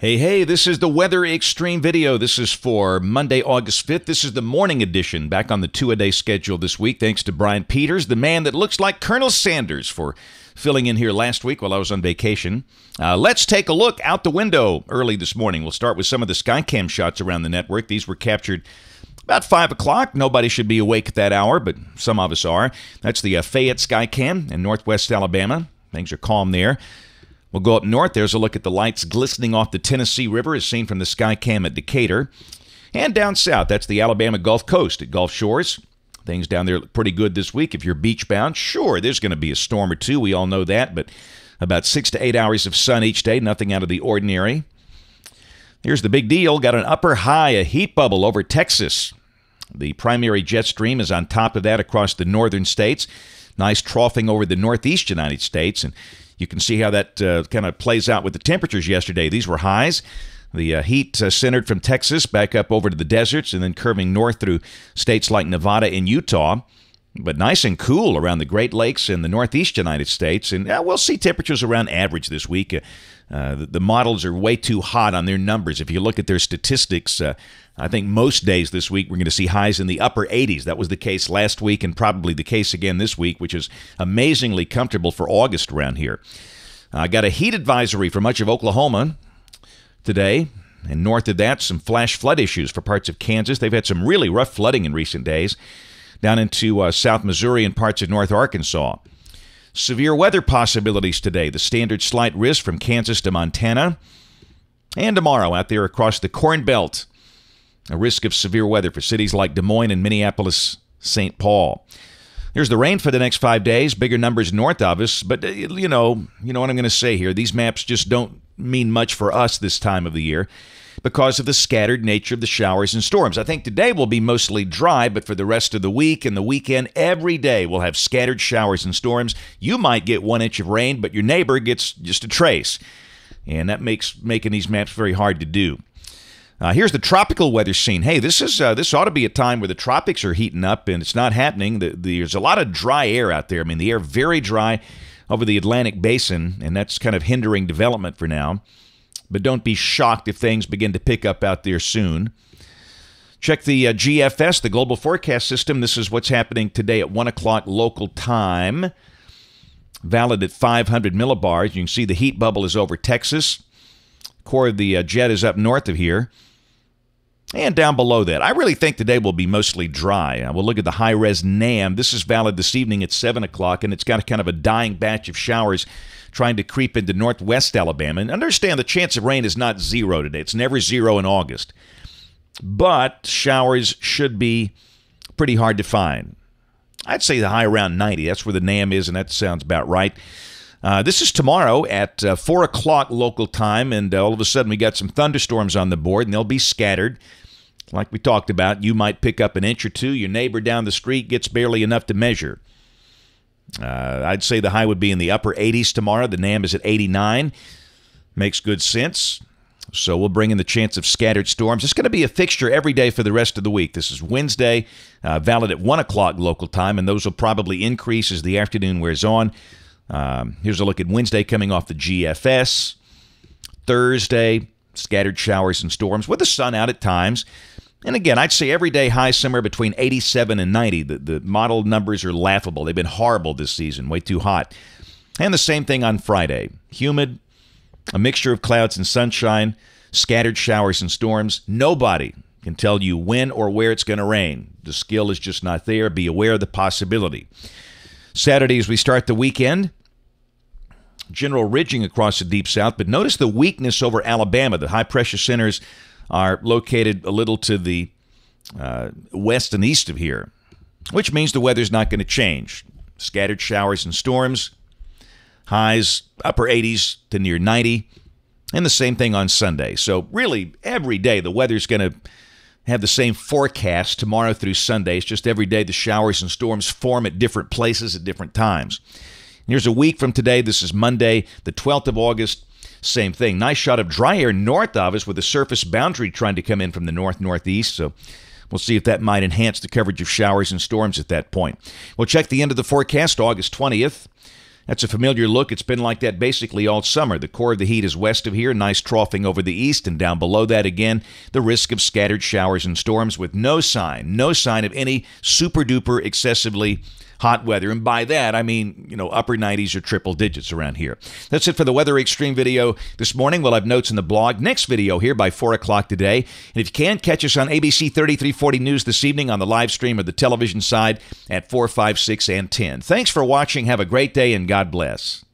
Hey, hey, this is the Weather Extreme video. This is for Monday, August 5th. This is the morning edition, back on the two a day schedule this week, thanks to Brian Peters, the man that looks like Colonel Sanders, for filling in here last week while I was on vacation. Uh, let's take a look out the window early this morning. We'll start with some of the Skycam shots around the network. These were captured about 5 o'clock. Nobody should be awake at that hour, but some of us are. That's the uh, Fayette Skycam in northwest Alabama. Things are calm there. We'll go up north. There's a look at the lights glistening off the Tennessee River as seen from the Skycam at Decatur. And down south, that's the Alabama Gulf Coast at Gulf Shores. Things down there look pretty good this week. If you're beach bound, sure, there's going to be a storm or two. We all know that, but about six to eight hours of sun each day, nothing out of the ordinary. Here's the big deal got an upper high, a heat bubble over Texas. The primary jet stream is on top of that across the northern states. Nice troughing over the northeast United States. And you can see how that uh, kind of plays out with the temperatures yesterday. These were highs. The uh, heat uh, centered from Texas back up over to the deserts and then curving north through states like Nevada and Utah but nice and cool around the Great Lakes and the Northeast United States. And uh, we'll see temperatures around average this week. Uh, uh, the, the, models are way too hot on their numbers. If you look at their statistics, uh, I think most days this week we're going to see highs in the upper 80s. That was the case last week and probably the case again this week, which is amazingly comfortable for August around here. I got a heat advisory for much of Oklahoma today. And north of that, some flash flood issues for parts of Kansas. They've had some really rough flooding in recent days down into uh, South Missouri and parts of North Arkansas. Severe weather possibilities today. The standard slight risk from Kansas to Montana. And tomorrow out there across the Corn Belt. A risk of severe weather for cities like Des Moines and Minneapolis, St. Paul. Here's the rain for the next five days. Bigger numbers north of us, but uh, you know, you know what I'm going to say here. These maps just don't mean much for us this time of the year because of the scattered nature of the showers and storms. I think today will be mostly dry, but for the rest of the week and the weekend, every day we'll have scattered showers and storms. You might get one inch of rain, but your neighbor gets just a trace. And that makes making these maps very hard to do. Uh, here's the tropical weather scene. Hey, this is uh, this ought to be a time where the tropics are heating up, and it's not happening. The, the, there's a lot of dry air out there. I mean, the air very dry over the Atlantic Basin, and that's kind of hindering development for now but don't be shocked if things begin to pick up out there soon. Check the uh, GFS, the Global Forecast System. This is what's happening today at 1 o'clock local time. Valid at 500 millibars. You can see the heat bubble is over Texas. Core of the uh, jet is up north of here. And down below that, I really think today will be mostly dry. Uh, we'll look at the high res NAM. This is valid this evening at 7 o'clock, and it's got a kind of a dying batch of showers trying to creep into northwest Alabama. And understand the chance of rain is not zero today, it's never zero in August. But showers should be pretty hard to find. I'd say the high around 90. That's where the NAM is, and that sounds about right. Uh, this is tomorrow at uh, 4 o'clock local time, and uh, all of a sudden we got some thunderstorms on the board, and they'll be scattered. Like we talked about, you might pick up an inch or two. Your neighbor down the street gets barely enough to measure. Uh, I'd say the high would be in the upper 80s tomorrow. The NAM is at 89. Makes good sense. So we'll bring in the chance of scattered storms. It's going to be a fixture every day for the rest of the week. This is Wednesday, uh, valid at 1 o'clock local time, and those will probably increase as the afternoon wears on. Um, here's a look at Wednesday coming off the GFS. Thursday, scattered showers and storms with the sun out at times. And again, I'd say everyday high somewhere between 87 and 90. The, the model numbers are laughable. They've been horrible this season, way too hot. And the same thing on Friday humid, a mixture of clouds and sunshine, scattered showers and storms. Nobody can tell you when or where it's going to rain. The skill is just not there. Be aware of the possibility. Saturday, as we start the weekend, general ridging across the deep south, but notice the weakness over Alabama. The high pressure centers are located a little to the uh, west and east of here, which means the weather's not going to change. Scattered showers and storms, highs upper 80s to near 90, and the same thing on Sunday. So, really, every day the weather's going to have the same forecast tomorrow through Sunday. It's just every day the showers and storms form at different places at different times. Here's a week from today. This is Monday, the 12th of August. Same thing. Nice shot of dry air north of us with a surface boundary trying to come in from the north northeast. So We'll see if that might enhance the coverage of showers and storms at that point. We'll check the end of the forecast, August 20th. That's a familiar look. It's been like that basically all summer. The core of the heat is west of here, nice troughing over the east, and down below that again, the risk of scattered showers and storms with no sign, no sign of any super duper excessively hot weather. And by that, I mean, you know, upper 90s or triple digits around here. That's it for the Weather Extreme video this morning. We'll have notes in the blog. Next video here by 4 o'clock today. And if you can, catch us on ABC 3340 News this evening on the live stream or the television side at 4, 5, 6, and 10. Thanks for watching. Have a great day and God God bless.